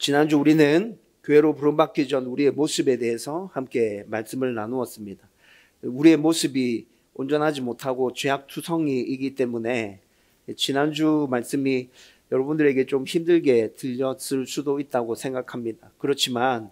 지난주 우리는 교회로 부름받기 전 우리의 모습에 대해서 함께 말씀을 나누었습니다. 우리의 모습이 온전하지 못하고 죄악투성이기 때문에 지난주 말씀이 여러분들에게 좀 힘들게 들렸을 수도 있다고 생각합니다. 그렇지만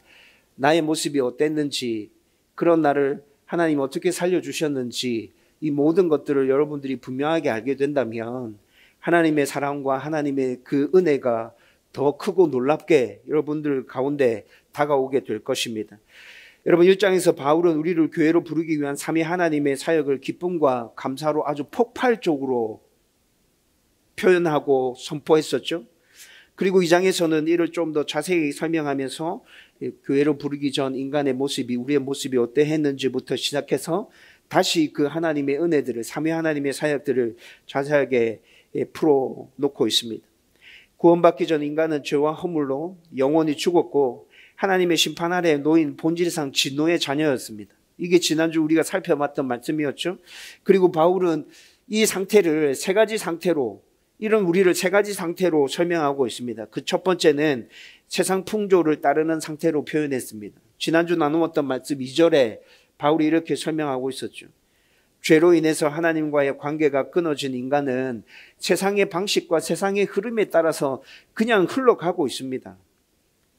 나의 모습이 어땠는지 그런 나를 하나님 어떻게 살려주셨는지 이 모든 것들을 여러분들이 분명하게 알게 된다면 하나님의 사랑과 하나님의 그 은혜가 더 크고 놀랍게 여러분들 가운데 다가오게 될 것입니다. 여러분 1장에서 바울은 우리를 교회로 부르기 위한 삼위 하나님의 사역을 기쁨과 감사로 아주 폭발적으로 표현하고 선포했었죠. 그리고 2장에서는 이를 좀 더 자세히 설명하면서 교회로 부르기 전 인간의 모습이 우리의 모습이 어때는지부터 시작해서 다시 그 하나님의 은혜들을 삼위 하나님의 사역들을 자세하게 예, 풀어놓고 있습니다. 구원받기 전 인간은 죄와 허물로 영원히 죽었고 하나님의 심판 아래 놓인 본질상 진노의 자녀였습니다. 이게 지난주 우리가 살펴봤던 말씀이었죠. 그리고 바울은 이 상태를 세 가지 상태로 이런 우리를 세 가지 상태로 설명하고 있습니다. 그 첫 번째는 세상 풍조를 따르는 상태로 표현했습니다. 지난주 나누었던 말씀 2절에 바울이 이렇게 설명하고 있었죠. 죄로 인해서 하나님과의 관계가 끊어진 인간은 세상의 방식과 세상의 흐름에 따라서 그냥 흘러가고 있습니다.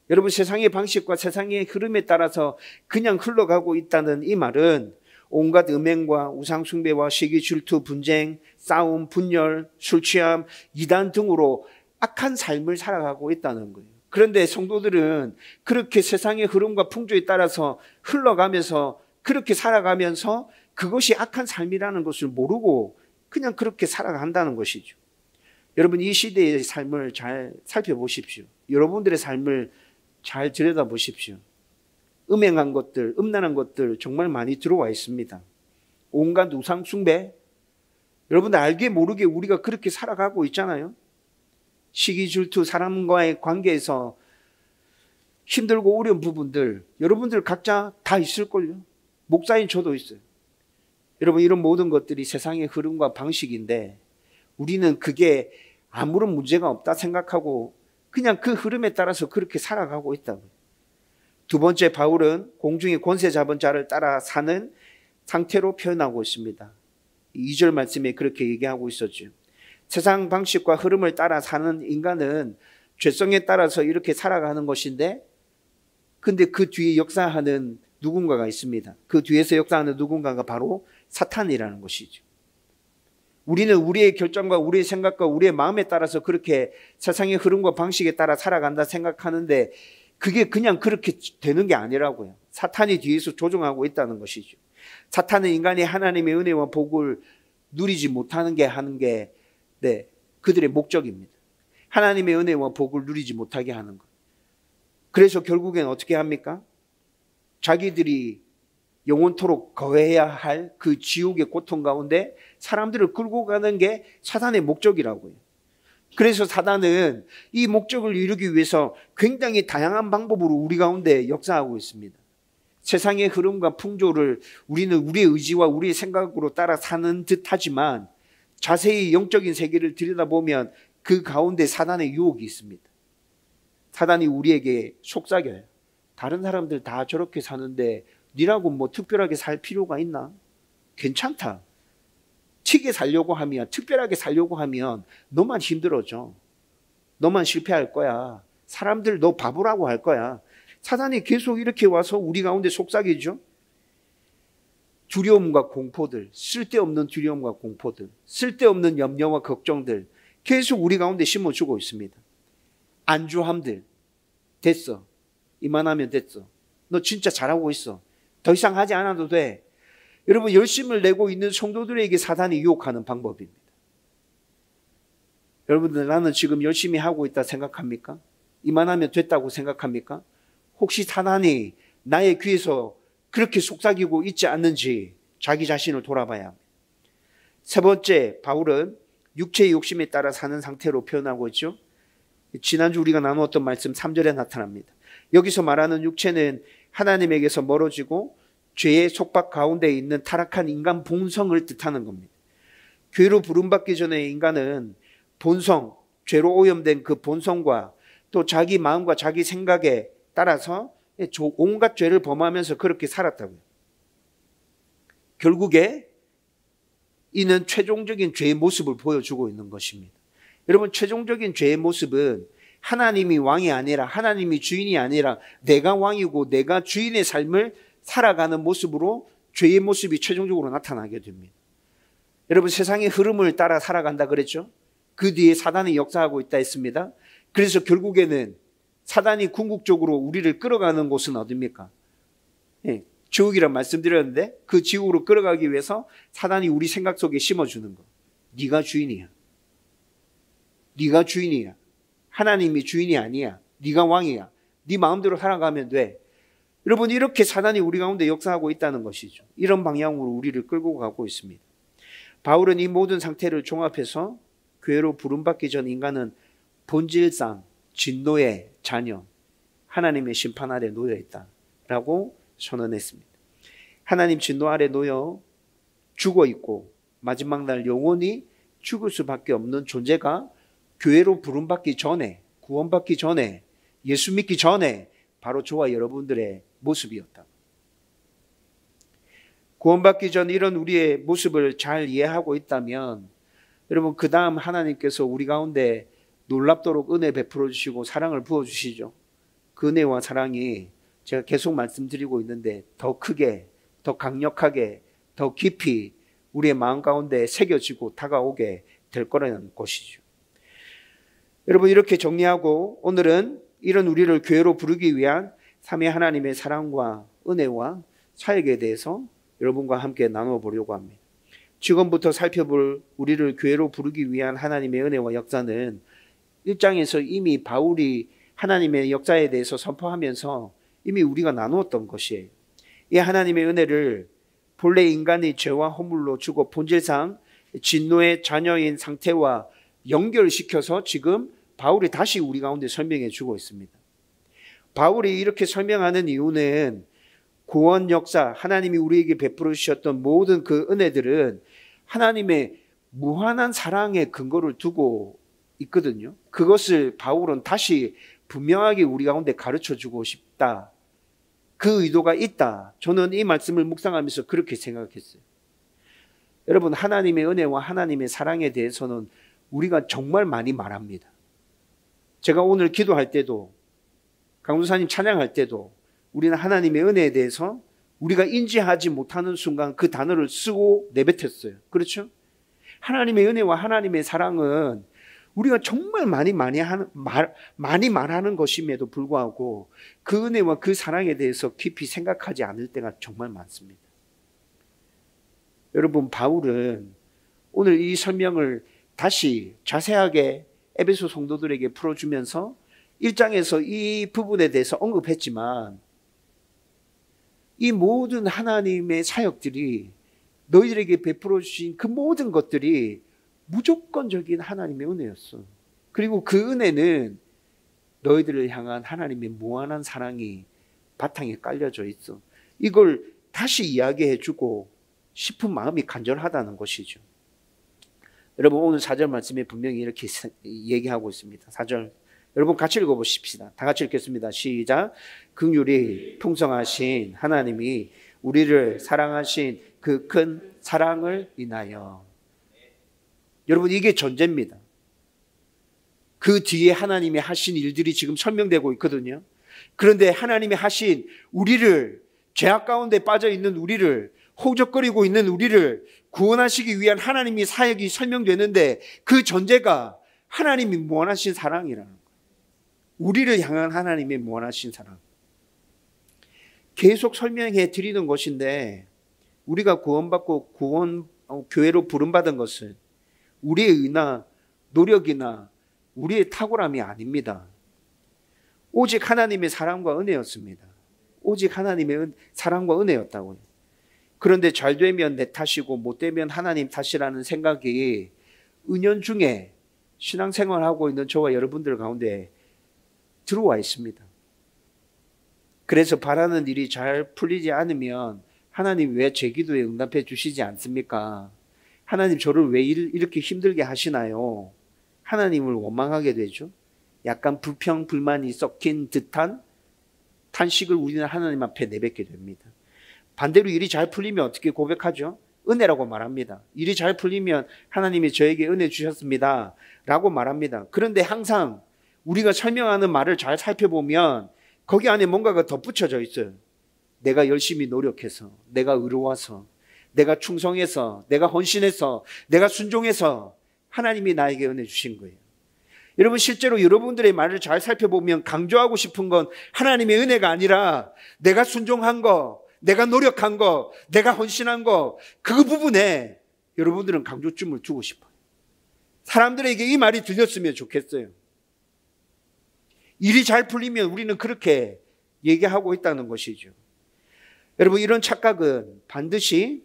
여러분 세상의 방식과 세상의 흐름에 따라서 그냥 흘러가고 있다는 이 말은 온갖 음행과 우상숭배와 시기 질투, 분쟁, 싸움, 분열, 술 취함, 이단 등으로 악한 삶을 살아가고 있다는 거예요. 그런데 성도들은 그렇게 세상의 흐름과 풍조에 따라서 흘러가면서 그렇게 살아가면서 그것이 악한 삶이라는 것을 모르고 그냥 그렇게 살아간다는 것이죠. 여러분 이 시대의 삶을 잘 살펴보십시오. 여러분들의 삶을 잘 들여다보십시오. 음행한 것들, 음란한 것들 정말 많이 들어와 있습니다. 온갖 우상숭배. 여러분들 알게 모르게 우리가 그렇게 살아가고 있잖아요. 시기 질투, 사람과의 관계에서 힘들고 어려운 부분들 여러분들 각자 다 있을걸요. 목사인 저도 있어요. 여러분 이런 모든 것들이 세상의 흐름과 방식인데 우리는 그게 아무런 문제가 없다 생각하고 그냥 그 흐름에 따라서 그렇게 살아가고 있다고. 두 번째 바울은 공중의 권세 잡은 자를 따라 사는 상태로 표현하고 있습니다. 2절 말씀에 그렇게 얘기하고 있었죠. 세상 방식과 흐름을 따라 사는 인간은 죄성에 따라서 이렇게 살아가는 것인데 근데 그 뒤에 역사하는 누군가가 있습니다. 그 뒤에서 역사하는 누군가가 바로 사탄이라는 것이죠. 우리는 우리의 결정과 우리의 생각과 우리의 마음에 따라서 그렇게 세상의 흐름과 방식에 따라 살아간다 생각하는데 그게 그냥 그렇게 되는 게 아니라고요. 사탄이 뒤에서 조종하고 있다는 것이죠. 사탄은 인간이 하나님의 은혜와 복을 누리지 못하는 게 하는 게 네, 그들의 목적입니다. 하나님의 은혜와 복을 누리지 못하게 하는 것. 그래서 결국엔 어떻게 합니까? 자기들이 영원토록 거해야 할 그 지옥의 고통 가운데 사람들을 끌고 가는 게 사단의 목적이라고요. 그래서 사단은 이 목적을 이루기 위해서 굉장히 다양한 방법으로 우리 가운데 역사하고 있습니다. 세상의 흐름과 풍조를 우리는 우리의 의지와 우리의 생각으로 따라 사는 듯 하지만 자세히 영적인 세계를 들여다보면 그 가운데 사단의 유혹이 있습니다. 사단이 우리에게 속삭여요. 다른 사람들 다 저렇게 사는데 니라고 뭐 특별하게 살 필요가 있나? 괜찮다. 튀게 살려고 하면, 특별하게 살려고 하면 너만 힘들어져. 너만 실패할 거야. 사람들 너 바보라고 할 거야. 사단이 계속 이렇게 와서 우리 가운데 속삭이죠. 두려움과 공포들, 쓸데없는 두려움과 공포들, 쓸데없는 염려와 걱정들 계속 우리 가운데 심어주고 있습니다. 안주함들, 됐어. 이만하면 됐어. 너 진짜 잘하고 있어. 더 이상 하지 않아도 돼. 여러분, 열심을 내고 있는 성도들에게 사단이 유혹하는 방법입니다. 여러분들, 나는 지금 열심히 하고 있다 생각합니까? 이만하면 됐다고 생각합니까? 혹시 사단이 나의 귀에서 그렇게 속삭이고 있지 않는지 자기 자신을 돌아봐야 합니다. 세 번째, 바울은 육체의 욕심에 따라 사는 상태로 표현하고 있죠. 지난주 우리가 나누었던 말씀 3절에 나타납니다. 여기서 말하는 육체는 하나님에게서 멀어지고 죄의 속박 가운데 있는 타락한 인간 본성을 뜻하는 겁니다. 죄로 부름받기 전에 인간은 본성, 죄로 오염된 그 본성과 또 자기 마음과 자기 생각에 따라서 온갖 죄를 범하면서 그렇게 살았다고요. 결국에 이는 최종적인 죄의 모습을 보여주고 있는 것입니다. 여러분, 최종적인 죄의 모습은 하나님이 왕이 아니라 하나님이 주인이 아니라 내가 왕이고 내가 주인의 삶을 살아가는 모습으로 죄의 모습이 최종적으로 나타나게 됩니다. 여러분 세상의 흐름을 따라 살아간다 그랬죠? 그 뒤에 사단이 역사하고 있다 했습니다. 그래서 결국에는 사단이 궁극적으로 우리를 끌어가는 곳은 어딥니까? 예, 지옥이란 말씀드렸는데 그 지옥으로 끌어가기 위해서 사단이 우리 생각 속에 심어주는 거. 네가 주인이야. 네가 주인이야. 하나님이 주인이 아니야. 네가 왕이야. 네 마음대로 살아가면 돼. 여러분 이렇게 사단이 우리 가운데 역사하고 있다는 것이죠. 이런 방향으로 우리를 끌고 가고 있습니다. 바울은 이 모든 상태를 종합해서 교회로 부름받기 전 인간은 본질상 진노의 자녀, 하나님의 심판 아래 놓여 있다라고 선언했습니다. 하나님 진노 아래 놓여 죽어 있고 마지막 날 영원히 죽을 수밖에 없는 존재가 교회로 부름받기 전에 구원받기 전에 예수 믿기 전에 바로 저와 여러분들의 모습이었다. 구원받기 전 이런 우리의 모습을 잘 이해하고 있다면 여러분 그 다음 하나님께서 우리 가운데 놀랍도록 은혜 베풀어 주시고 사랑을 부어 주시죠. 그 은혜와 사랑이 제가 계속 말씀드리고 있는데 더 크게, 더 강력하게, 더 깊이 우리의 마음 가운데 새겨지고 다가오게 될 거라는 것이죠. 여러분 이렇게 정리하고 오늘은 이런 우리를 교회로 부르기 위한 삼위 하나님의 사랑과 은혜와 사역에 대해서 여러분과 함께 나눠보려고 합니다. 지금부터 살펴볼 우리를 교회로 부르기 위한 하나님의 은혜와 역사는 1장에서 이미 바울이 하나님의 역사에 대해서 선포하면서 이미 우리가 나누었던 것이에요. 이 하나님의 은혜를 본래 인간의 죄와 허물로 주고 본질상 진노의 자녀인 상태와 연결시켜서 지금 바울이 다시 우리 가운데 설명해 주고 있습니다. 바울이 이렇게 설명하는 이유는 구원 역사, 하나님이 우리에게 베풀어 주셨던 모든 그 은혜들은 하나님의 무한한 사랑의 근거를 두고 있거든요. 그것을 바울은 다시 분명하게 우리 가운데 가르쳐 주고 싶다. 그 의도가 있다. 저는 이 말씀을 묵상하면서 그렇게 생각했어요. 여러분, 하나님의 은혜와 하나님의 사랑에 대해서는 우리가 정말 많이 말합니다. 제가 오늘 기도할 때도 강도사님 찬양할 때도 우리는 하나님의 은혜에 대해서 우리가 인지하지 못하는 순간 그 단어를 쓰고 내뱉었어요. 그렇죠? 하나님의 은혜와 하나님의 사랑은 우리가 정말 많이 많이 하는 말 많이 말하는 것임에도 불구하고 그 은혜와 그 사랑에 대해서 깊이 생각하지 않을 때가 정말 많습니다. 여러분 바울은 오늘 이 설명을 다시 자세하게 에베소 성도들에게 풀어주면서 1장에서 이 부분에 대해서 언급했지만 이 모든 하나님의 사역들이 너희들에게 베풀어 주신 그 모든 것들이 무조건적인 하나님의 은혜였어. 그리고 그 은혜는 너희들을 향한 하나님의 무한한 사랑이 바탕에 깔려져 있어. 이걸 다시 이야기해 주고 싶은 마음이 간절하다는 것이죠. 여러분 오늘 4절 말씀에 분명히 이렇게 얘기하고 있습니다. 4절 여러분 같이 읽어보십시다. 다 같이 읽겠습니다. 시작. 극률이 풍성하신 하나님이 우리를 사랑하신 그 큰 사랑을 인하여. 여러분 이게 전제입니다. 그 뒤에 하나님이 하신 일들이 지금 설명되고 있거든요. 그런데 하나님이 하신 우리를 죄악 가운데 빠져 있는 우리를 호적거리고 있는 우리를 구원하시기 위한 하나님의 사역이 설명되는데 그 전제가 하나님이 무한하신 사랑이라는 거예요. 우리를 향한 하나님의 무한하신 사랑. 계속 설명해 드리는 것인데 우리가 구원받고 구원 어, 교회로 부름받은 것은 우리의 의나 노력이나 우리의 탁월함이 아닙니다. 오직 하나님의 사랑과 은혜였습니다. 오직 하나님의 은, 사랑과 은혜였다고요. 그런데 잘 되면 내 탓이고 못 되면 하나님 탓이라는 생각이 은연중에 신앙생활하고 있는 저와 여러분들 가운데 들어와 있습니다. 그래서 바라는 일이 잘 풀리지 않으면 하나님 왜 제 기도에 응답해 주시지 않습니까? 하나님 저를 왜 이렇게 힘들게 하시나요? 하나님을 원망하게 되죠. 약간 불평, 불만이 섞인 듯한 탄식을 우리는 하나님 앞에 내뱉게 됩니다. 반대로 일이 잘 풀리면 어떻게 고백하죠? 은혜라고 말합니다. 일이 잘 풀리면 하나님이 저에게 은혜 주셨습니다. 라고 말합니다. 그런데 항상 우리가 설명하는 말을 잘 살펴보면 거기 안에 뭔가가 덧붙여져 있어요. 내가 열심히 노력해서, 내가 의로워서, 내가 충성해서, 내가 헌신해서, 내가 순종해서 하나님이 나에게 은혜 주신 거예요. 여러분 실제로 여러분들의 말을 잘 살펴보면 강조하고 싶은 건 하나님의 은혜가 아니라 내가 순종한 거, 내가 노력한 거, 내가 헌신한 거, 그 부분에 여러분들은 강조점을 두고 싶어요. 사람들에게 이 말이 들렸으면 좋겠어요. 일이 잘 풀리면 우리는 그렇게 얘기하고 있다는 것이죠. 여러분, 이런 착각은 반드시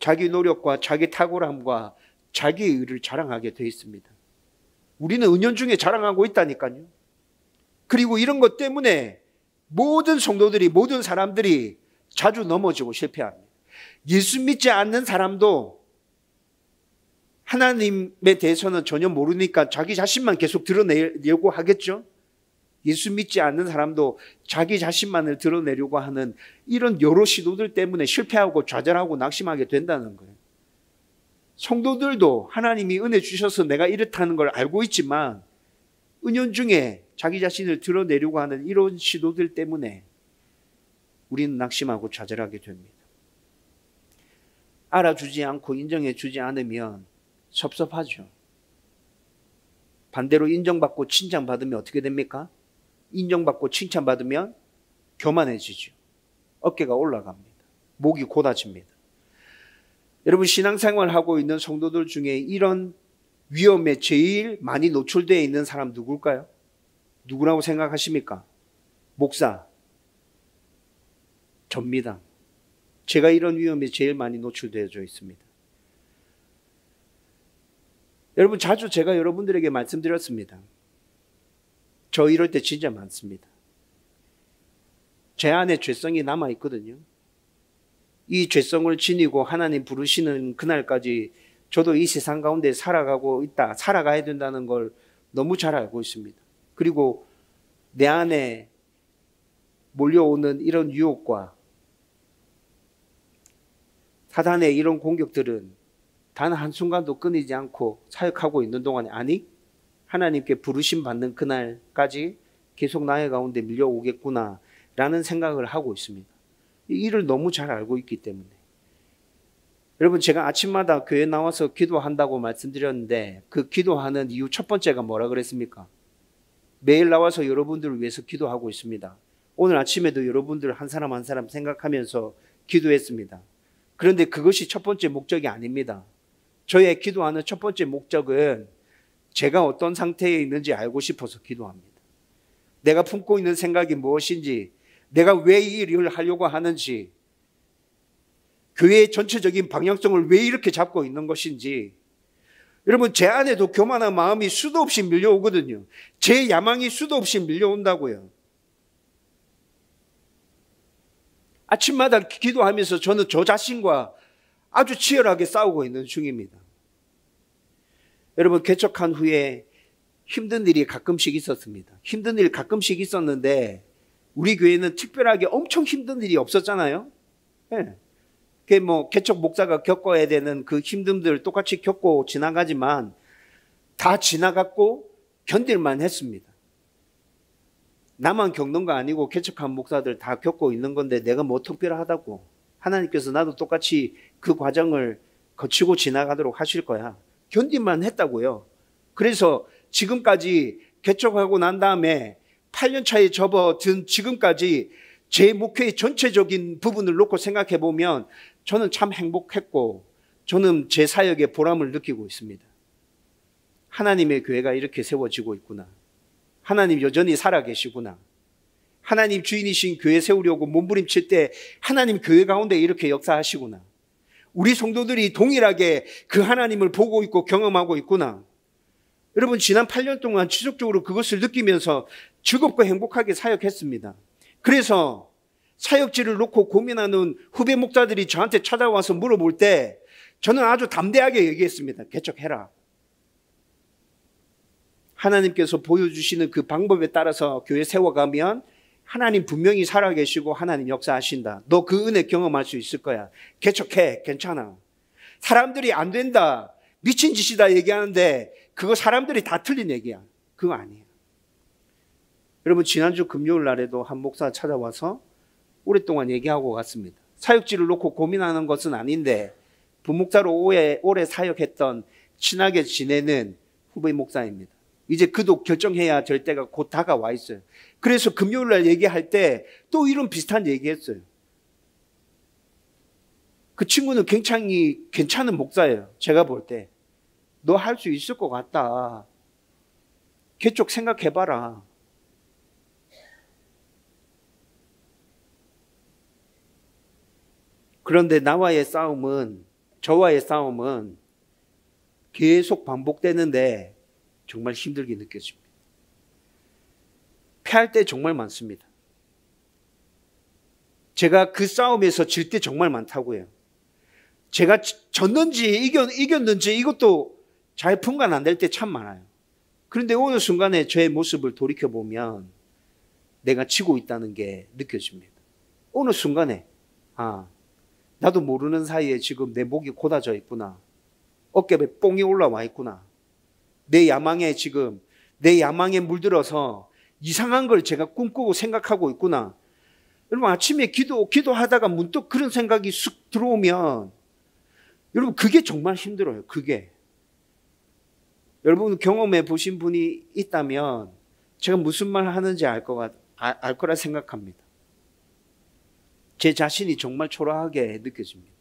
자기 노력과 자기 탁월함과 자기 의를 자랑하게 되어 있습니다. 우리는 은연중에 자랑하고 있다니까요. 그리고 이런 것 때문에 모든 성도들이, 모든 사람들이 자주 넘어지고 실패합니다. 예수 믿지 않는 사람도 하나님에 대해서는 전혀 모르니까 자기 자신만 계속 드러내려고 하겠죠? 예수 믿지 않는 사람도 자기 자신만을 드러내려고 하는 이런 여러 시도들 때문에 실패하고 좌절하고 낙심하게 된다는 거예요. 성도들도 하나님이 은혜 주셔서 내가 이렇다는 걸 알고 있지만 은연 중에 자기 자신을 드러내려고 하는 이런 시도들 때문에 우리는 낙심하고 좌절하게 됩니다. 알아주지 않고 인정해주지 않으면 섭섭하죠. 반대로 인정받고 칭찬받으면 어떻게 됩니까? 인정받고 칭찬받으면 교만해지죠. 어깨가 올라갑니다. 목이 곧아집니다. 여러분 신앙생활 하고 있는 성도들 중에 이런 위험에 제일 많이 노출되어 있는 사람 누굴까요? 누구라고 생각하십니까? 목사, 접니다. 제가 이런 위험에 제일 많이 노출되어져 있습니다. 여러분, 자주 제가 여러분들에게 말씀드렸습니다. 저 이럴 때 진짜 많습니다. 제 안에 죄성이 남아있거든요. 이 죄성을 지니고 하나님 부르시는 그날까지 저도 이 세상 가운데 살아가고 있다, 살아가야 된다는 걸 너무 잘 알고 있습니다. 그리고 내 안에 몰려오는 이런 유혹과 사단의 이런 공격들은 단 한순간도 끊이지 않고 사역하고 있는 동안에 아니 하나님께 부르심 받는 그날까지 계속 나의 가운데 밀려오겠구나 라는 생각을 하고 있습니다. 이를 너무 잘 알고 있기 때문에. 여러분 제가 아침마다 교회 나와서 기도한다고 말씀드렸는데 그 기도하는 이유 첫 번째가 뭐라 그랬습니까? 매일 나와서 여러분들을 위해서 기도하고 있습니다. 오늘 아침에도 여러분들 한 사람 한 사람 생각하면서 기도했습니다. 그런데 그것이 첫 번째 목적이 아닙니다. 저의 기도하는 첫 번째 목적은 제가 어떤 상태에 있는지 알고 싶어서 기도합니다. 내가 품고 있는 생각이 무엇인지, 내가 왜 이 일을 하려고 하는지, 교회의 전체적인 방향성을 왜 이렇게 잡고 있는 것인지, 여러분, 제 안에도 교만한 마음이 수도 없이 밀려오거든요. 제 야망이 수도 없이 밀려온다고요. 아침마다 기도하면서 저는 저 자신과 아주 치열하게 싸우고 있는 중입니다. 여러분, 개척한 후에 힘든 일이 가끔씩 있었습니다. 힘든 일 가끔씩 있었는데, 우리 교회는 특별하게 엄청 힘든 일이 없었잖아요? 예. 네. 뭐, 개척 목사가 겪어야 되는 그 힘듦들 똑같이 겪고 지나가지만, 다 지나갔고, 견딜만 했습니다. 나만 겪는 거 아니고 개척한 목사들 다 겪고 있는 건데 내가 뭐 특별하다고. 하나님께서 나도 똑같이 그 과정을 거치고 지나가도록 하실 거야. 견디만 했다고요. 그래서 지금까지 개척하고 난 다음에 8년 차에 접어든 지금까지 제 목회의 전체적인 부분을 놓고 생각해 보면 저는 참 행복했고 저는 제 사역에 보람을 느끼고 있습니다. 하나님의 교회가 이렇게 세워지고 있구나. 하나님 여전히 살아계시구나. 하나님 주인이신 교회 세우려고 몸부림칠 때 하나님 교회 가운데 이렇게 역사하시구나. 우리 성도들이 동일하게 그 하나님을 보고 있고 경험하고 있구나. 여러분, 지난 8년 동안 지속적으로 그것을 느끼면서 즐겁고 행복하게 사역했습니다. 그래서 사역지를 놓고 고민하는 후배 목사들이 저한테 찾아와서 물어볼 때 저는 아주 담대하게 얘기했습니다. 개척해라. 하나님께서 보여주시는 그 방법에 따라서 교회 세워가면 하나님 분명히 살아계시고 하나님 역사하신다. 너 그 은혜 경험할 수 있을 거야. 개척해. 괜찮아. 사람들이 안 된다. 미친 짓이다 얘기하는데 그거 사람들이 다 틀린 얘기야. 그거 아니야. 여러분 지난주 금요일 날에도 한 목사 찾아와서 오랫동안 얘기하고 갔습니다. 사역지를 놓고 고민하는 것은 아닌데 부목사로 오래, 오래 사역했던 친하게 지내는 후배 목사입니다. 이제 그도 결정해야 될 때가 곧 다가와 있어요. 그래서 금요일 날 얘기할 때 또 이런 비슷한 얘기했어요. 그 친구는 굉장히 괜찮은 목사예요. 제가 볼 때. 너 할 수 있을 것 같다. 개쪽 생각해봐라. 그런데 나와의 싸움은, 저와의 싸움은 계속 반복되는데 정말 힘들게 느껴집니다. 패할 때 정말 많습니다. 제가 그 싸움에서 질 때 정말 많다고요. 제가 졌는지 이겼, 이겼는지 이것도 잘 분간 안 될 때 참 많아요. 그런데 어느 순간에 저의 모습을 돌이켜보면 내가 지고 있다는 게 느껴집니다. 어느 순간에, 아, 나도 모르는 사이에 지금 내 목이 곧아져 있구나. 어깨에 뽕이 올라와 있구나. 내 야망에 지금 내 야망에 물들어서 이상한 걸 제가 꿈꾸고 생각하고 있구나. 여러분 아침에 기도 기도하다가 문득 그런 생각이 쑥 들어오면 여러분 그게 정말 힘들어요. 그게 여러분 경험해 보신 분이 있다면 제가 무슨 말 하는지 알, 것알 거라 생각합니다. 제 자신이 정말 초라하게 느껴집니다.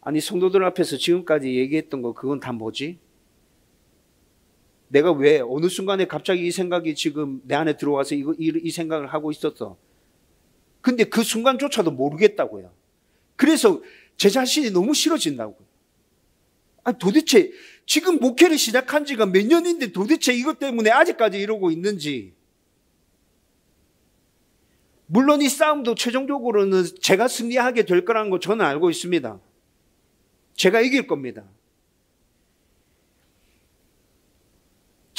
아니 성도들 앞에서 지금까지 얘기했던 거 그건 다 뭐지? 내가 왜 어느 순간에 갑자기 이 생각이 지금 내 안에 들어와서 이거, 이, 이 생각을 하고 있었어. 근데 그 순간조차도 모르겠다고요. 그래서 제 자신이 너무 싫어진다고요. 아 도대체 지금 목회를 시작한 지가 몇 년인데 도대체 이것 때문에 아직까지 이러고 있는지. 물론 이 싸움도 최종적으로는 제가 승리하게 될 거라는 거 저는 알고 있습니다. 제가 이길 겁니다.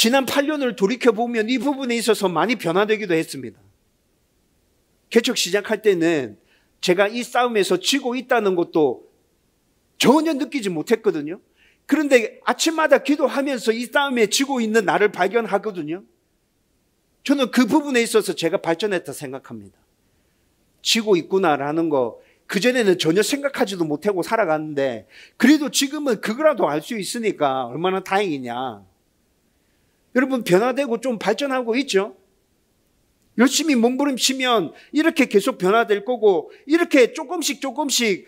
지난 8년을 돌이켜보면 이 부분에 있어서 많이 변화되기도 했습니다. 개척 시작할 때는 제가 이 싸움에서 지고 있다는 것도 전혀 느끼지 못했거든요. 그런데 아침마다 기도하면서 이 싸움에 지고 있는 나를 발견하거든요. 저는 그 부분에 있어서 제가 발전했다 생각합니다. 지고 있구나라는 거, 그전에는 전혀 생각하지도 못하고 살아갔는데, 그래도 지금은 그거라도 알 수 있으니까 얼마나 다행이냐. 여러분 변화되고 좀 발전하고 있죠? 열심히 몸부림치면 이렇게 계속 변화될 거고 이렇게 조금씩 조금씩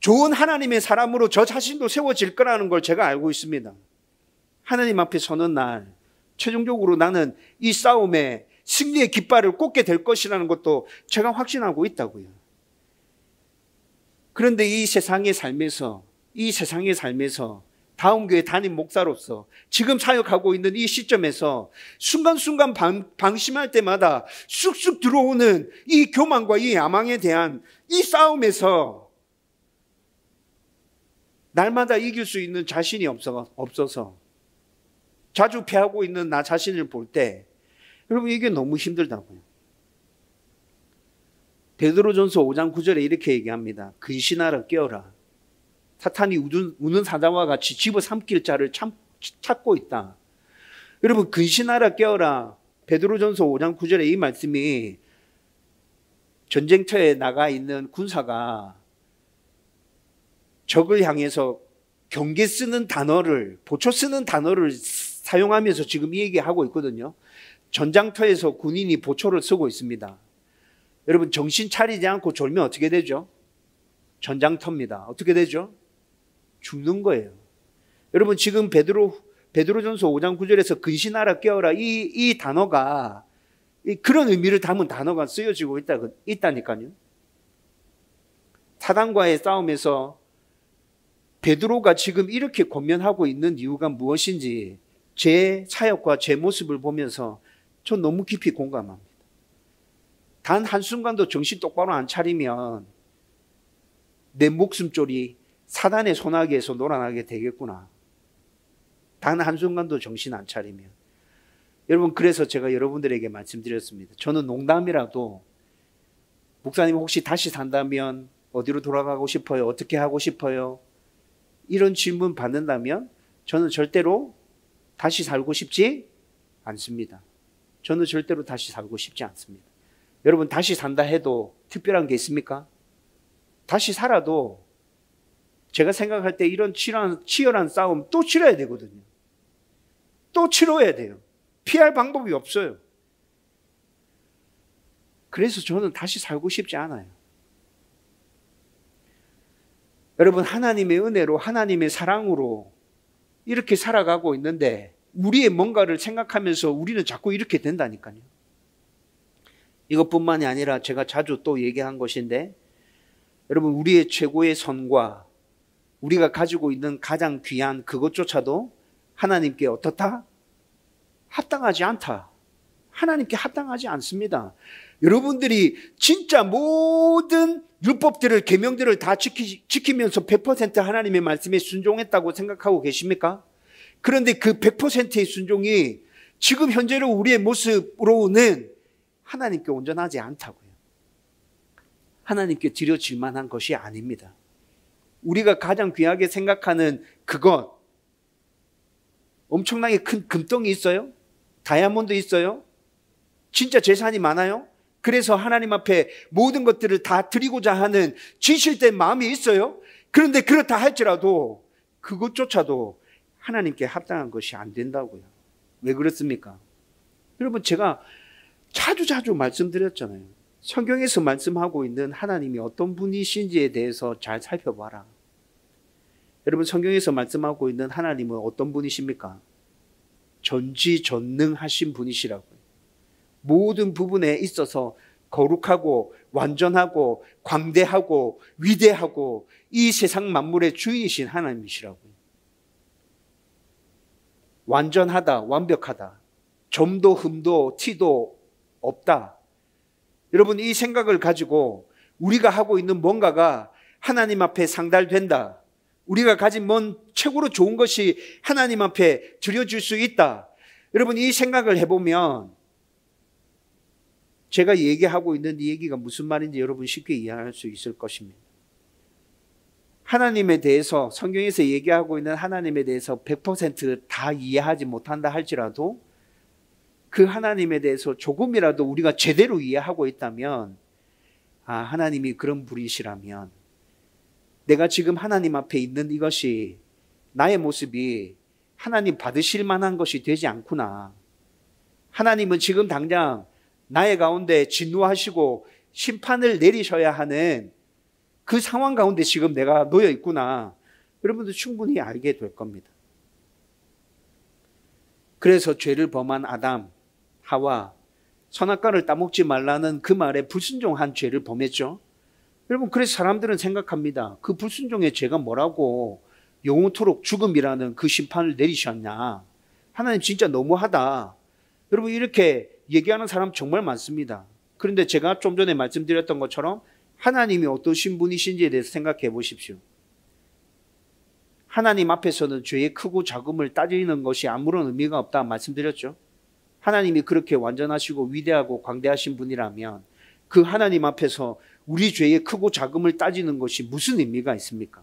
좋은 하나님의 사람으로 저 자신도 세워질 거라는 걸 제가 알고 있습니다. 하나님 앞에 서는 날 최종적으로 나는 이 싸움에 승리의 깃발을 꽂게 될 것이라는 것도 제가 확신하고 있다고요. 그런데 이 세상의 삶에서 이 세상의 삶에서 다음 교회 담임 목사로서 지금 사역하고 있는 이 시점에서 순간순간 방, 방심할 때마다 쑥쑥 들어오는 이 교만과 이 야망에 대한 이 싸움에서 날마다 이길 수 있는 자신이 없어, 없어서 자주 패하고 있는 나 자신을 볼 때 여러분 이게 너무 힘들다고요. 베드로전서 5장 9절에 이렇게 얘기합니다. 근신하라 깨어라. 사탄이 우는, 우는 사자와 같이 집어 삼킬 자를 참, 찾고 있다. 여러분 근신하라 깨어라. 베드로전서 5장 9절에 이 말씀이 전쟁터에 나가 있는 군사가 적을 향해서 경계 쓰는 단어를 보초 쓰는 단어를 사용하면서 지금 이 얘기하고 있거든요. 전장터에서 군인이 보초를 쓰고 있습니다. 여러분 정신 차리지 않고 졸면 어떻게 되죠? 전장터입니다. 어떻게 되죠? 죽는 거예요. 여러분 지금 베드로 베드로전서 5장 9절에서 근신하라 깨어라 이 이 단어가 이, 그런 의미를 담은 단어가 쓰여지고 있다 있다니까요. 사단과의 싸움에서 베드로가 지금 이렇게 권면하고 있는 이유가 무엇인지 제 사역과 제 모습을 보면서 전 너무 깊이 공감합니다. 단 한순간도 정신 똑바로 안 차리면 내 목숨줄이 사단의 소나기에서 놀아나게 되겠구나. 단 한순간도 정신 안 차리면. 여러분, 그래서 제가 여러분들에게 말씀드렸습니다. 저는 농담이라도, 목사님 혹시 다시 산다면 어디로 돌아가고 싶어요? 어떻게 하고 싶어요? 이런 질문 받는다면 저는 절대로 다시 살고 싶지 않습니다. 저는 절대로 다시 살고 싶지 않습니다. 여러분, 다시 산다 해도 특별한 게 있습니까? 다시 살아도 제가 생각할 때 이런 치열한, 치열한 싸움 또 치러야 되거든요. 또 치러야 돼요. 피할 방법이 없어요. 그래서 저는 다시 살고 싶지 않아요. 여러분, 하나님의 은혜로, 하나님의 사랑으로 이렇게 살아가고 있는데, 우리의 뭔가를 생각하면서 우리는 자꾸 이렇게 된다니까요. 이것뿐만이 아니라 제가 자주 또 얘기한 것인데, 여러분, 우리의 최고의 선과 우리가 가지고 있는 가장 귀한 그것조차도 하나님께 어떻다? 합당하지 않다. 하나님께 합당하지 않습니다. 여러분들이 진짜 모든 율법들을 계명들을 다 지키, 지키면서 100% 하나님의 말씀에 순종했다고 생각하고 계십니까? 그런데 그 100%의 순종이 지금 현재로 우리의 모습으로는 하나님께 온전하지 않다고요. 하나님께 드려질 만한 것이 아닙니다. 우리가 가장 귀하게 생각하는 그것 엄청나게 큰 금덩이 있어요? 다이아몬드 있어요? 진짜 재산이 많아요? 그래서 하나님 앞에 모든 것들을 다 드리고자 하는 진실된 마음이 있어요? 그런데 그렇다 할지라도 그것조차도 하나님께 합당한 것이 안 된다고요. 왜 그렇습니까? 여러분 제가 자주 자주 말씀드렸잖아요. 성경에서 말씀하고 있는 하나님이 어떤 분이신지에 대해서 잘 살펴봐라. 여러분 성경에서 말씀하고 있는 하나님은 어떤 분이십니까? 전지전능하신 분이시라고요. 모든 부분에 있어서 거룩하고 완전하고 광대하고 위대하고 이 세상 만물의 주인이신 하나님이시라고요. 완전하다, 완벽하다. 점도 흠도 티도 없다. 여러분 이 생각을 가지고 우리가 하고 있는 뭔가가 하나님 앞에 상달된다. 우리가 가진 뭔 최고로 좋은 것이 하나님 앞에 드려줄 수 있다. 여러분, 이 생각을 해보면 제가 얘기하고 있는 이 얘기가 무슨 말인지 여러분 쉽게 이해할 수 있을 것입니다. 하나님에 대해서 성경에서 얘기하고 있는 하나님에 대해서 100%다 이해하지 못한다 할지라도 그 하나님에 대해서 조금이라도 우리가 제대로 이해하고 있다면 아 하나님이 그런 분이시라면 내가 지금 하나님 앞에 있는 이것이 나의 모습이 하나님 받으실 만한 것이 되지 않구나. 하나님은 지금 당장 나의 가운데 진노하시고 심판을 내리셔야 하는 그 상황 가운데 지금 내가 놓여 있구나. 여러분도 충분히 알게 될 겁니다. 그래서 죄를 범한 아담, 하와 선악과를 따먹지 말라는 그 말에 불순종한 죄를 범했죠. 여러분, 그래서 사람들은 생각합니다. 그 불순종의 죄가 뭐라고 영원토록 죽음이라는 그 심판을 내리셨냐. 하나님 진짜 너무하다. 여러분, 이렇게 얘기하는 사람 정말 많습니다. 그런데 제가 좀 전에 말씀드렸던 것처럼 하나님이 어떠신 분이신지에 대해서 생각해 보십시오. 하나님 앞에서는 죄의 크고 작음을 따지는 것이 아무런 의미가 없다 말씀드렸죠. 하나님이 그렇게 완전하시고 위대하고 광대하신 분이라면 그 하나님 앞에서 우리 죄의 크고 작음을 따지는 것이 무슨 의미가 있습니까?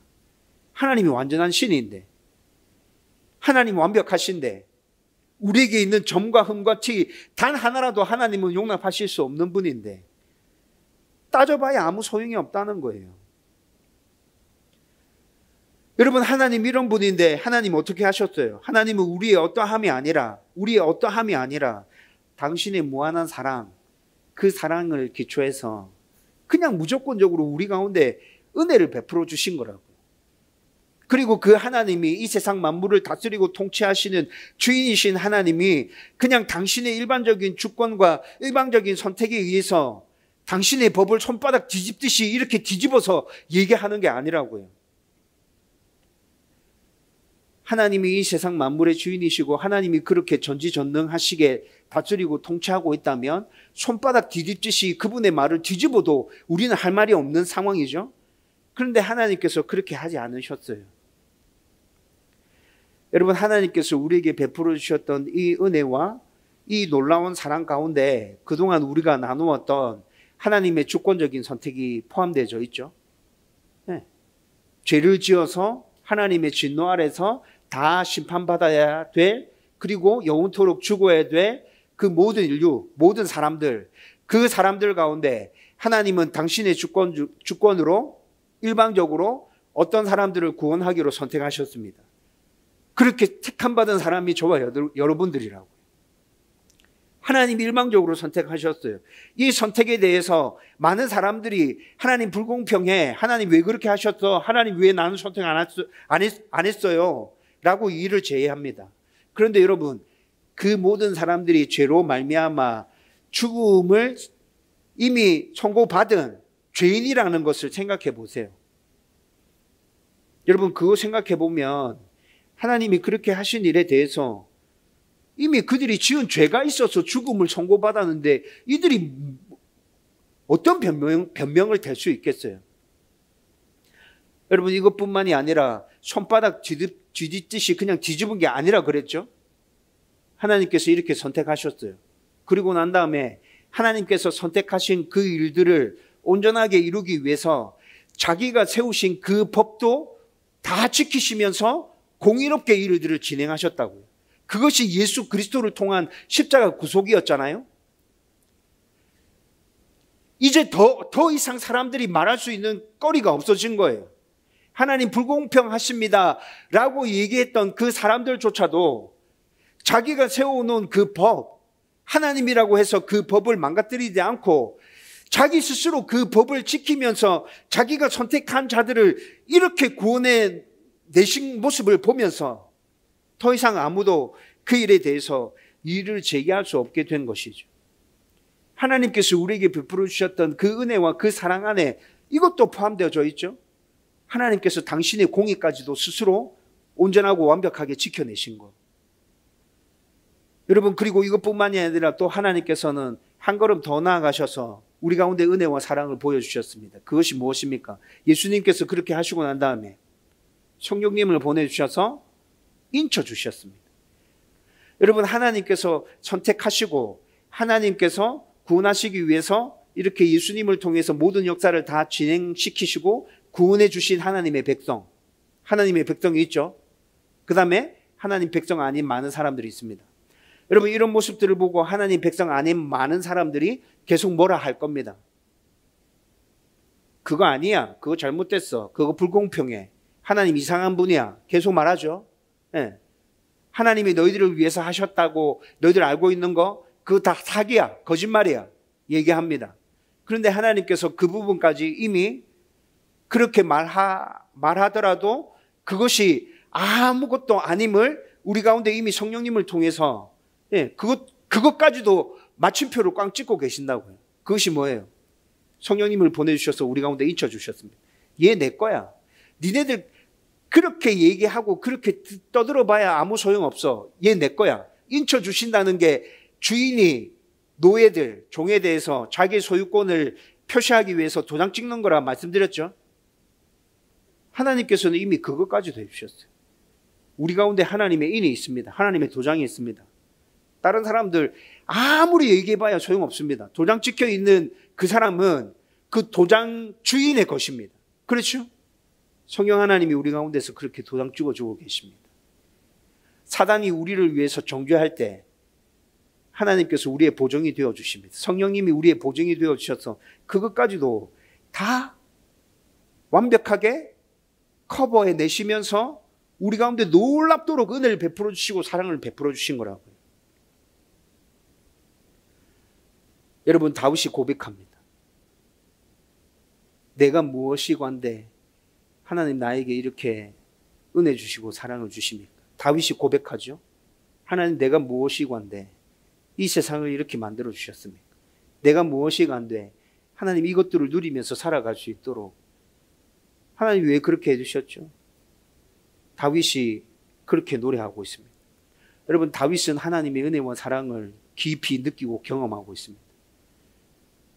하나님이 완전한 신인데, 하나님 완벽하신데, 우리에게 있는 점과 흠과 티, 단 하나라도 하나님은 용납하실 수 없는 분인데, 따져봐야 아무 소용이 없다는 거예요. 여러분, 하나님 이런 분인데, 하나님 어떻게 하셨어요? 하나님은 우리의 어떠함이 아니라, 우리의 어떠함이 아니라, 당신의 무한한 사랑, 그 사랑을 기초해서 그냥 무조건적으로 우리 가운데 은혜를 베풀어 주신 거라고. 그리고 그 하나님이 이 세상 만물을 다스리고 통치하시는 주인이신 하나님이 그냥 당신의 일반적인 주권과 일방적인 선택에 의해서 당신의 법을 손바닥 뒤집듯이 이렇게 뒤집어서 얘기하는 게 아니라고요. 하나님이 이 세상 만물의 주인이시고 하나님이 그렇게 전지전능하시게 다스리고 통치하고 있다면 손바닥 뒤집듯이 그분의 말을 뒤집어도 우리는 할 말이 없는 상황이죠. 그런데 하나님께서 그렇게 하지 않으셨어요. 여러분 하나님께서 우리에게 베풀어 주셨던 이 은혜와 이 놀라운 사랑 가운데 그동안 우리가 나누었던 하나님의 주권적인 선택이 포함되어 있죠. 네. 죄를 지어서 하나님의 진노 아래서 다 심판받아야 돼. 그리고 영원토록 죽어야 돼. 그 모든 인류, 모든 사람들, 그 사람들 가운데 하나님은 당신의 주권, 주권으로 일방적으로 어떤 사람들을 구원하기로 선택하셨습니다. 그렇게 택함받은 사람이 저와 여러분들이라고. 하나님 일방적으로 선택하셨어요. 이 선택에 대해서 많은 사람들이 하나님 불공평해. 하나님 왜 그렇게 하셨어? 하나님 왜 나는 선택 안, 했, 안, 했, 안 했어요? 라고 이의를 제기합니다. 그런데 여러분, 그 모든 사람들이 죄로 말미암아 죽음을 이미 선고받은 죄인이라는 것을 생각해 보세요. 여러분 그거 생각해 보면 하나님이 그렇게 하신 일에 대해서 이미 그들이 지은 죄가 있어서 죽음을 선고받았는데 이들이 어떤 변명, 변명을 댈수 있겠어요? 여러분 이것뿐만이 아니라 손바닥 뒤집, 뒤집듯이 그냥 뒤집은 게 아니라 그랬죠? 하나님께서 이렇게 선택하셨어요. 그리고 난 다음에 하나님께서 선택하신 그 일들을 온전하게 이루기 위해서 자기가 세우신 그 법도 다 지키시면서 공의롭게 일들을 진행하셨다고요. 그것이 예수 그리스도를 통한 십자가 구속이었잖아요. 이제 더, 더 이상 사람들이 말할 수 있는 거리가 없어진 거예요. 하나님 불공평하십니다. 라고 얘기했던 그 사람들조차도 자기가 세워놓은 그 법, 하나님이라고 해서 그 법을 망가뜨리지 않고 자기 스스로 그 법을 지키면서 자기가 선택한 자들을 이렇게 구원해 내신 모습을 보면서 더 이상 아무도 그 일에 대해서 일을 제기할 수 없게 된 것이죠. 하나님께서 우리에게 베풀어 주셨던 그 은혜와 그 사랑 안에 이것도 포함되어져 있죠. 하나님께서 당신의 공의까지도 스스로 온전하고 완벽하게 지켜내신 것. 여러분 그리고 이것뿐만이 아니라 또 하나님께서는 한 걸음 더 나아가셔서 우리 가운데 은혜와 사랑을 보여주셨습니다. 그것이 무엇입니까? 예수님께서 그렇게 하시고 난 다음에 성령님을 보내주셔서 인쳐주셨습니다. 여러분, 하나님께서 선택하시고 하나님께서 구원하시기 위해서 이렇게 예수님을 통해서 모든 역사를 다 진행시키시고 구원해 주신 하나님의 백성. 하나님의 백성이 있죠. 그 다음에 하나님 백성 아닌 많은 사람들이 있습니다. 여러분 이런 모습들을 보고 하나님 백성 안에 많은 사람들이 계속 뭐라 할 겁니다. 그거 아니야. 그거 잘못됐어. 그거 불공평해. 하나님 이상한 분이야. 계속 말하죠. 네. 하나님이 너희들을 위해서 하셨다고 너희들 알고 있는 거 그거 다 사기야. 거짓말이야. 얘기합니다. 그런데 하나님께서 그 부분까지 이미 그렇게 말하, 말하더라도 그것이 아무것도 아님을 우리 가운데 이미 성령님을 통해서 예, 그것, 그것까지도 마침표를꽝 찍고 계신다고요. 그것이 뭐예요? 성령님을 보내주셔서 우리 가운데 잊혀주셨습니다. 얘 내 거야. 니네들 그렇게 얘기하고 그렇게 떠들어봐야 아무 소용없어. 얘 내 거야. 인쳐주신다는 게 주인이 노예들, 종에 대해서 자기 소유권을 표시하기 위해서 도장 찍는 거라 말씀드렸죠. 하나님께서는 이미 그것까지도 해주셨어요. 우리 가운데 하나님의 인이 있습니다. 하나님의 도장이 있습니다. 다른 사람들 아무리 얘기해봐야 소용없습니다. 도장 찍혀 있는 그 사람은 그 도장 주인의 것입니다. 그렇죠? 성령 하나님이 우리 가운데서 그렇게 도장 찍어주고 계십니다. 사단이 우리를 위해서 정죄할 때 하나님께서 우리의 보정이 되어 주십니다. 성령님이 우리의 보정이 되어 주셔서 그것까지도 다 완벽하게 커버해 내시면서 우리 가운데 놀랍도록 은혜를 베풀어 주시고 사랑을 베풀어 주신 거라고요. 여러분 다윗이 고백합니다. 내가 무엇이관데 하나님 나에게 이렇게 은혜 주시고 사랑을 주십니까? 다윗이 고백하죠. 하나님 내가 무엇이관데 이 세상을 이렇게 만들어 주셨습니까? 내가 무엇이관데 하나님 이것들을 누리면서 살아갈 수 있도록 하나님 왜 그렇게 해 주셨죠? 다윗이 그렇게 노래하고 있습니다. 여러분 다윗은 하나님의 은혜와 사랑을 깊이 느끼고 경험하고 있습니다.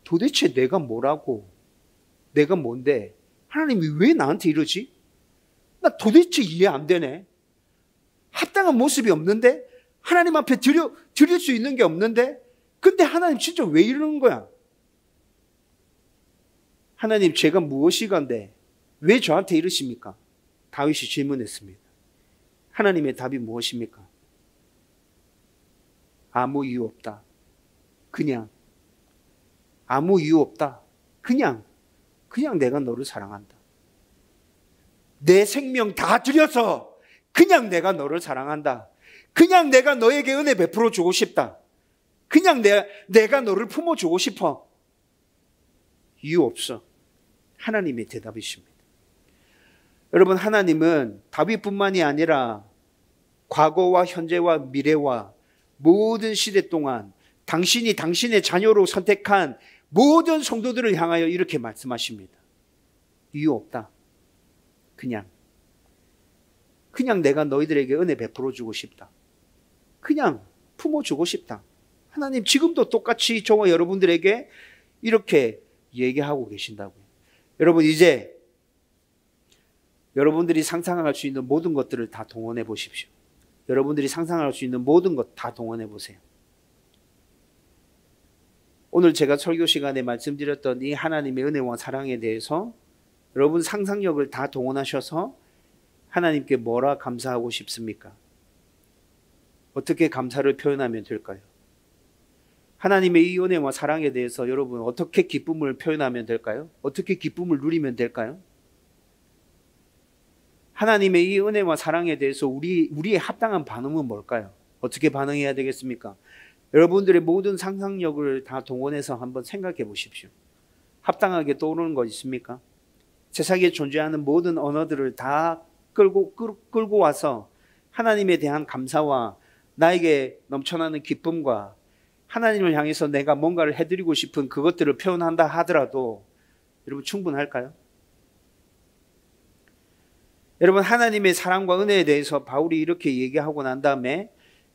도대체 내가 뭐라고? 내가 뭔데? 하나님이 왜 나한테 이러지? 나 도대체 이해 안 되네. 합당한 모습이 없는데? 하나님 앞에 드려, 드릴 수 있는 게 없는데? 근데 하나님 진짜 왜 이러는 거야? 하나님, 제가 무엇이간데? 왜 저한테 이러십니까? 다윗이 질문했습니다. 하나님의 답이 무엇입니까? 아무 이유 없다. 그냥 아무 이유 없다. 그냥, 그냥 내가 너를 사랑한다. 내 생명 다 들여서 그냥 내가 너를 사랑한다. 그냥 내가 너에게 은혜 베풀어 주고 싶다. 그냥 내, 내가 너를 품어주고 싶어. 이유 없어. 하나님의 대답이십니다. 여러분, 하나님은 다윗뿐만이 아니라 과거와 현재와 미래와 모든 시대 동안 당신이 당신의 자녀로 선택한 모든 성도들을 향하여 이렇게 말씀하십니다. 이유 없다. 그냥. 그냥 내가 너희들에게 은혜 베풀어 주고 싶다. 그냥 품어 주고 싶다. 하나님 지금도 똑같이 저와 여러분들에게 이렇게 얘기하고 계신다고요. 여러분 이제 여러분들이 상상할 수 있는 모든 것들을 다 동원해 보십시오. 여러분들이 상상할 수 있는 모든 것 다 동원해 보세요. 오늘 제가 설교 시간에 말씀드렸던 이 하나님의 은혜와 사랑에 대해서 여러분 상상력을 다 동원하셔서 하나님께 뭐라 감사하고 싶습니까? 어떻게 감사를 표현하면 될까요? 하나님의 이 은혜와 사랑에 대해서 여러분 어떻게 기쁨을 표현하면 될까요? 어떻게 기쁨을 누리면 될까요? 하나님의 이 은혜와 사랑에 대해서 우리 우리의 합당한 반응은 뭘까요? 어떻게 반응해야 되겠습니까? 여러분들의 모든 상상력을 다 동원해서 한번 생각해 보십시오. 합당하게 떠오르는 것 있습니까? 세상에 존재하는 모든 언어들을 다 끌고, 끌, 고 와서 하나님에 대한 감사와 나에게 넘쳐나는 기쁨과 하나님을 향해서 내가 뭔가를 해드리고 싶은 그것들을 표현한다 하더라도 여러분 충분할까요? 여러분 하나님의 사랑과 은혜에 대해서 바울이 이렇게 얘기하고 난 다음에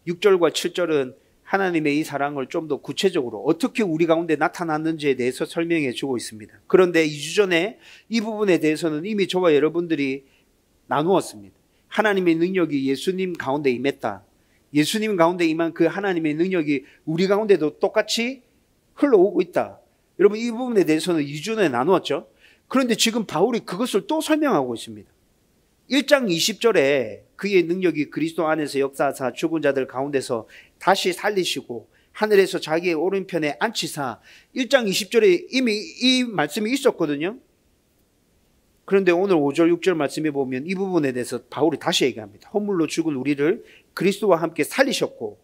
6절과 7절은 하나님의 이 사랑을 좀 더 구체적으로 어떻게 우리 가운데 나타났는지에 대해서 설명해 주고 있습니다. 그런데 2주 전에 이 부분에 대해서는 이미 저와 여러분들이 나누었습니다. 하나님의 능력이 예수님 가운데 임했다. 예수님 가운데 임한 그 하나님의 능력이 우리 가운데도 똑같이 흘러오고 있다. 여러분 이 부분에 대해서는 2주 전에 나누었죠. 그런데 지금 바울이 그것을 또 설명하고 있습니다. 1장 20절에 그의 능력이 그리스도 안에서 역사사 죽은 자들 가운데서 다시 살리시고 하늘에서 자기의 오른편에 앉히사 1장 20절에 이미 이 말씀이 있었거든요. 그런데 오늘 5절 6절 말씀에 보면 이 부분에 대해서 바울이 다시 얘기합니다. 허물로 죽은 우리를 그리스도와 함께 살리셨고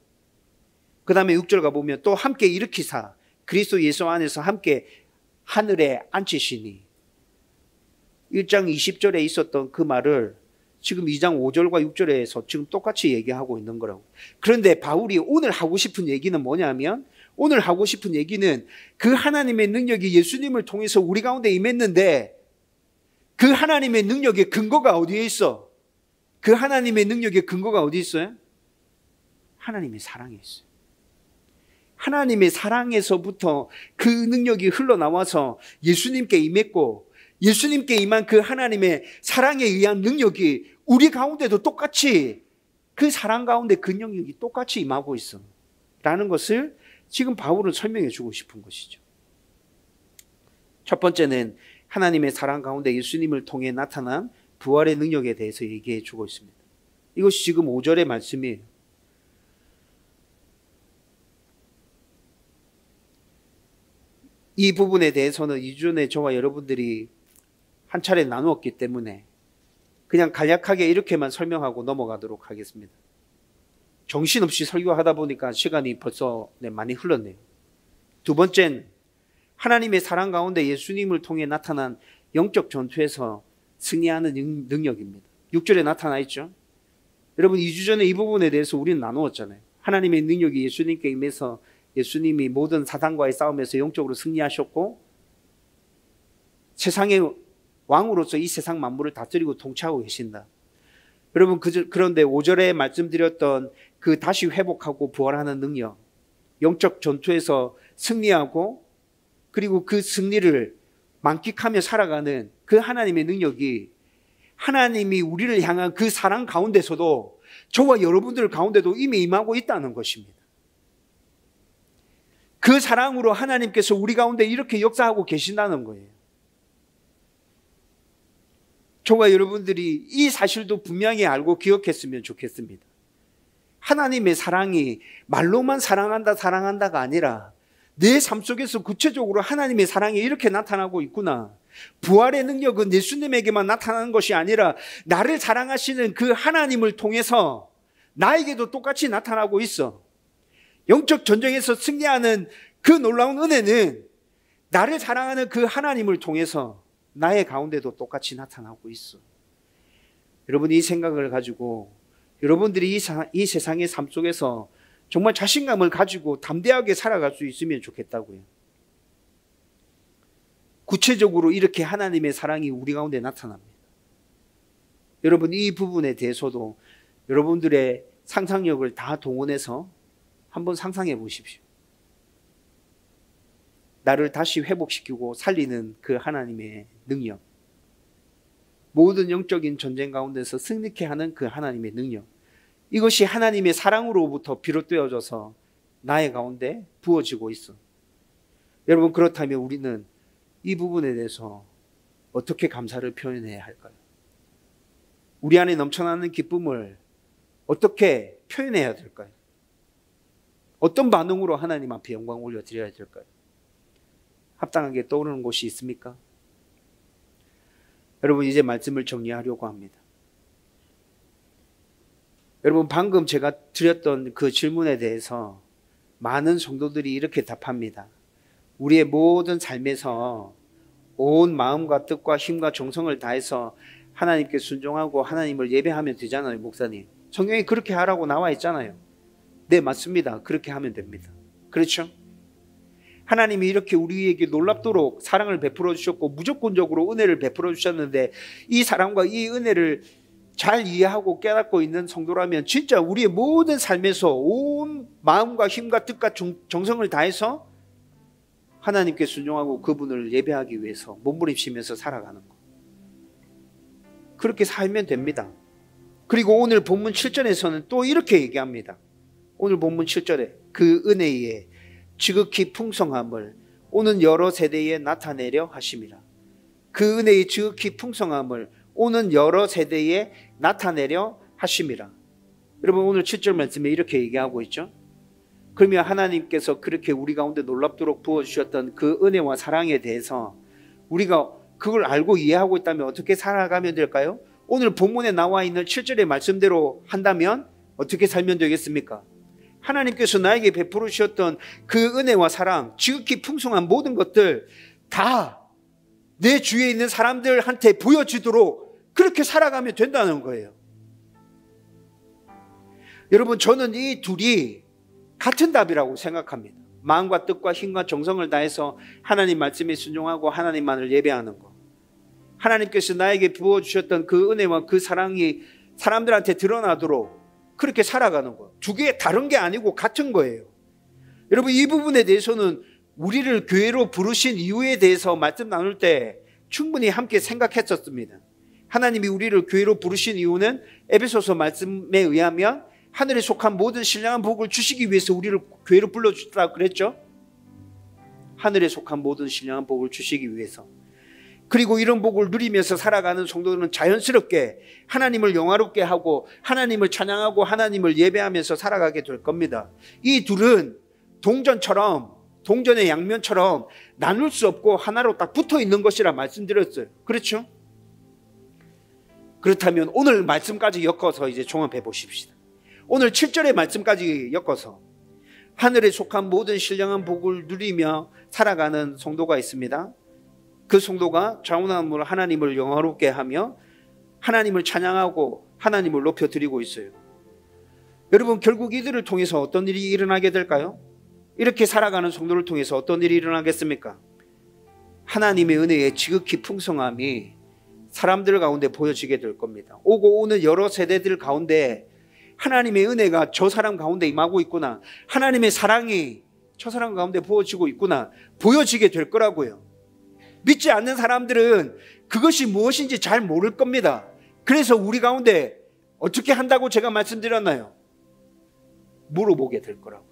그 다음에 6절 가보면 또 함께 일으키사 그리스도 예수 안에서 함께 하늘에 앉히시니 1장 20절에 있었던 그 말을 지금 2장 5절과 6절에서 지금 똑같이 얘기하고 있는 거라고. 그런데 바울이 오늘 하고 싶은 얘기는 뭐냐면 오늘 하고 싶은 얘기는 그 하나님의 능력이 예수님을 통해서 우리 가운데 임했는데 그 하나님의 능력의 근거가 어디에 있어? 그 하나님의 능력의 근거가 어디 있어요? 하나님의 사랑에 있어요. 하나님의 사랑에서부터 그 능력이 흘러나와서 예수님께 임했고 예수님께 임한 그 하나님의 사랑에 의한 능력이 우리 가운데도 똑같이 그 사랑 가운데 근 그 영역이 똑같이 임하고 있어. 라는 것을 지금 바울은 설명해 주고 싶은 것이죠. 첫 번째는 하나님의 사랑 가운데 예수님을 통해 나타난 부활의 능력에 대해서 얘기해 주고 있습니다. 이것이 지금 5절의 말씀이에요. 이 부분에 대해서는 이전에 저와 여러분들이 한 차례 나누었기 때문에 그냥 간략하게 이렇게만 설명하고 넘어가도록 하겠습니다. 정신없이 설교하다 보니까 시간이 벌써 네, 많이 흘렀네요. 두 번째는 하나님의 사랑 가운데 예수님을 통해 나타난 영적 전투에서 승리하는 능력입니다. 6절에 나타나 있죠. 여러분 2주 전에 이 부분에 대해서 우리는 나누었잖아요. 하나님의 능력이 예수님께 임해서 예수님이 모든 사단과의 싸움에서 영적으로 승리하셨고 세상의 왕으로서 이 세상 만물을 다스리고 통치하고 계신다. 여러분 그, 그런데 5절에 말씀드렸던 그 다시 회복하고 부활하는 능력, 영적 전투에서 승리하고 그리고 그 승리를 만끽하며 살아가는 그 하나님의 능력이 하나님이 우리를 향한 그 사랑 가운데서도 저와 여러분들 가운데도 이미 임하고 있다는 것입니다. 그 사랑으로 하나님께서 우리 가운데 이렇게 역사하고 계신다는 거예요. 저와 여러분들이 이 사실도 분명히 알고 기억했으면 좋겠습니다. 하나님의 사랑이 말로만 사랑한다, 사랑한다가 아니라 내 삶 속에서 구체적으로 하나님의 사랑이 이렇게 나타나고 있구나. 부활의 능력은 예수님에게만 나타나는 것이 아니라 나를 사랑하시는 그 하나님을 통해서 나에게도 똑같이 나타나고 있어. 영적 전쟁에서 승리하는 그 놀라운 은혜는 나를 사랑하는 그 하나님을 통해서 나의 가운데도 똑같이 나타나고 있어. 여러분 이 생각을 가지고 여러분들이 이, 사, 이 세상의 삶 속에서 정말 자신감을 가지고 담대하게 살아갈 수 있으면 좋겠다고요. 구체적으로 이렇게 하나님의 사랑이 우리 가운데 나타납니다. 여러분 이 부분에 대해서도 여러분들의 상상력을 다 동원해서 한번 상상해 보십시오. 나를 다시 회복시키고 살리는 그 하나님의 능력. 모든 영적인 전쟁 가운데서 승리케 하는 그 하나님의 능력. 이것이 하나님의 사랑으로부터 비롯되어져서 나의 가운데 부어지고 있어. 여러분, 그렇다면 우리는 이 부분에 대해서 어떻게 감사를 표현해야 할까요? 우리 안에 넘쳐나는 기쁨을 어떻게 표현해야 될까요? 어떤 반응으로 하나님 앞에 영광 올려드려야 될까요? 합당하게 떠오르는 곳이 있습니까? 여러분 이제 말씀을 정리하려고 합니다. 여러분 방금 제가 드렸던 그 질문에 대해서 많은 성도들이 이렇게 답합니다. 우리의 모든 삶에서 온 마음과 뜻과 힘과 정성을 다해서 하나님께 순종하고 하나님을 예배하면 되잖아요, 목사님. 성경이 그렇게 하라고 나와 있잖아요. 네, 맞습니다. 그렇게 하면 됩니다. 그렇죠? 하나님이 이렇게 우리에게 놀랍도록 사랑을 베풀어 주셨고 무조건적으로 은혜를 베풀어 주셨는데 이 사랑과 이 은혜를 잘 이해하고 깨닫고 있는 성도라면 진짜 우리의 모든 삶에서 온 마음과 힘과 뜻과 정성을 다해서 하나님께 순종하고 그분을 예배하기 위해서 몸부림치면서 살아가는 것. 그렇게 살면 됩니다. 그리고 오늘 본문 7절에서는 또 이렇게 얘기합니다. 오늘 본문 7절에 그 은혜에 지극히 풍성함을 오는 여러 세대에 나타내려 하심이라. 그 은혜의 지극히 풍성함을 오는 여러 세대에 나타내려 하심이라. 여러분 오늘 7절 말씀에 이렇게 얘기하고 있죠. 그러면 하나님께서 그렇게 우리 가운데 놀랍도록 부어주셨던 그 은혜와 사랑에 대해서 우리가 그걸 알고 이해하고 있다면 어떻게 살아가면 될까요? 오늘 본문에 나와 있는 7절의 말씀대로 한다면 어떻게 살면 되겠습니까? 하나님께서 나에게 베풀으셨던그 은혜와 사랑, 지극히 풍성한 모든 것들 다 내 주위에 있는 사람들한테 보여주도록 그렇게 살아가면 된다는 거예요. 여러분, 저는 이 둘이 같은 답이라고 생각합니다. 마음과 뜻과 힘과 정성을 다해서 하나님 말씀에 순종하고 하나님만을 예배하는 것. 하나님께서 나에게 부어주셨던 그 은혜와 그 사랑이 사람들한테 드러나도록 그렇게 살아가는 거. 두개의 다른 게 아니고 같은 거예요. 여러분 이 부분에 대해서는 우리를 교회로 부르신 이유에 대해서 말씀 나눌 때 충분히 함께 생각했었습니다. 하나님이 우리를 교회로 부르신 이유는 에베소서 말씀에 의하면 하늘에 속한 모든 신령한 복을 주시기 위해서 우리를 교회로 불러주라 그랬죠. 하늘에 속한 모든 신령한 복을 주시기 위해서 그리고 이런 복을 누리면서 살아가는 성도들은 자연스럽게 하나님을 영화롭게 하고 하나님을 찬양하고 하나님을 예배하면서 살아가게 될 겁니다. 이 둘은 동전처럼 동전의 양면처럼 나눌 수 없고 하나로 딱 붙어 있는 것이라 말씀드렸어요. 그렇죠? 그렇다면 오늘 말씀까지 엮어서 이제 종합해 보십시다. 오늘 7절의 말씀까지 엮어서 하늘에 속한 모든 신령한 복을 누리며 살아가는 성도가 있습니다. 그 성도가 자원함으로 하나님을 영화롭게 하며 하나님을 찬양하고 하나님을 높여드리고 있어요. 여러분 결국 이들을 통해서 어떤 일이 일어나게 될까요? 이렇게 살아가는 성도를 통해서 어떤 일이 일어나겠습니까? 하나님의 은혜의 지극히 풍성함이 사람들 가운데 보여지게 될 겁니다. 오고 오는 여러 세대들 가운데 하나님의 은혜가 저 사람 가운데 임하고 있구나. 하나님의 사랑이 저 사람 가운데 부어지고 있구나. 보여지게 될 거라고요. 믿지 않는 사람들은 그것이 무엇인지 잘 모를 겁니다. 그래서 우리 가운데 어떻게 한다고 제가 말씀드렸나요? 물어보게 될 거라고.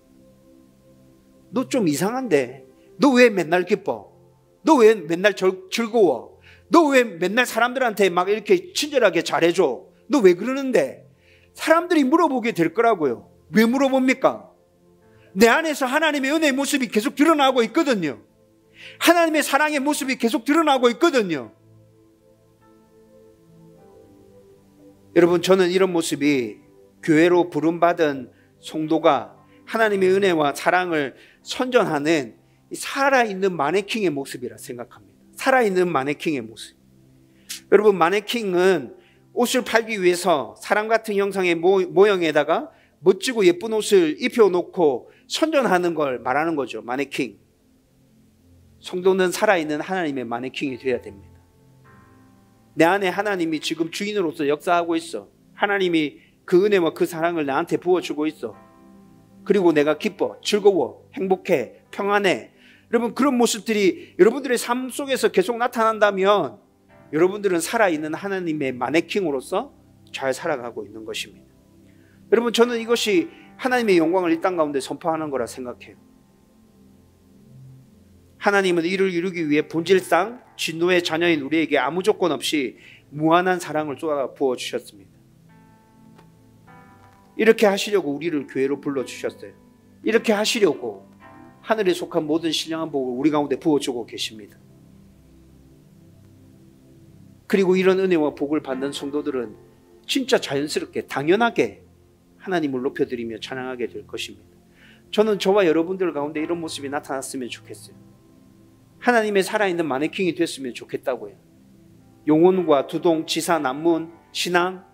너 좀 이상한데, 너 왜 맨날 기뻐? 너 왜 맨날 절, 즐거워? 너 왜 맨날 사람들한테 막 이렇게 친절하게 잘해줘? 너 왜 그러는데? 사람들이 물어보게 될 거라고요. 왜 물어봅니까? 내 안에서 하나님의 은혜의 모습이 계속 드러나고 있거든요. 하나님의 사랑의 모습이 계속 드러나고 있거든요. 여러분, 저는 이런 모습이 교회로 부름받은 성도가 하나님의 은혜와 사랑을 선전하는 살아있는 마네킹의 모습이라 생각합니다. 살아있는 마네킹의 모습. 여러분, 마네킹은 옷을 팔기 위해서 사람 같은 형상의 모, 양에다가 멋지고 예쁜 옷을 입혀놓고 선전하는 걸 말하는 거죠. 마네킹. 성도는 살아있는 하나님의 마네킹이 되어야 됩니다. 내 안에 하나님이 지금 주인으로서 역사하고 있어. 하나님이 그 은혜와 그 사랑을 나한테 부어주고 있어. 그리고 내가 기뻐, 즐거워, 행복해, 평안해. 여러분, 그런 모습들이 여러분들의 삶 속에서 계속 나타난다면 여러분들은 살아있는 하나님의 마네킹으로서 잘 살아가고 있는 것입니다. 여러분, 저는 이것이 하나님의 영광을 이 땅 가운데 선포하는 거라 생각해요. 하나님은 이를 이루기 위해 본질상 진노의 자녀인 우리에게 아무 조건 없이 무한한 사랑을 쏟아 부어 주셨습니다. 이렇게 하시려고 우리를 교회로 불러 주셨어요. 이렇게 하시려고 하늘에 속한 모든 신령한 복을 우리 가운데 부어 주고 계십니다. 그리고 이런 은혜와 복을 받는 성도들은 진짜 자연스럽게 당연하게 하나님을 높여드리며 찬양하게 될 것입니다. 저는 저와 여러분들 가운데 이런 모습이 나타났으면 좋겠어요. 하나님의 살아있는 마네킹이 됐으면 좋겠다고 해요. 용혼과 두동, 지사, 남문, 신앙,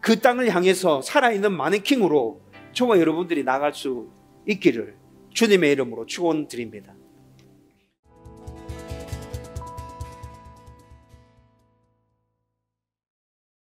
그 땅을 향해서 살아있는 마네킹으로 저와 여러분들이 나갈 수 있기를 주님의 이름으로 축원드립니다.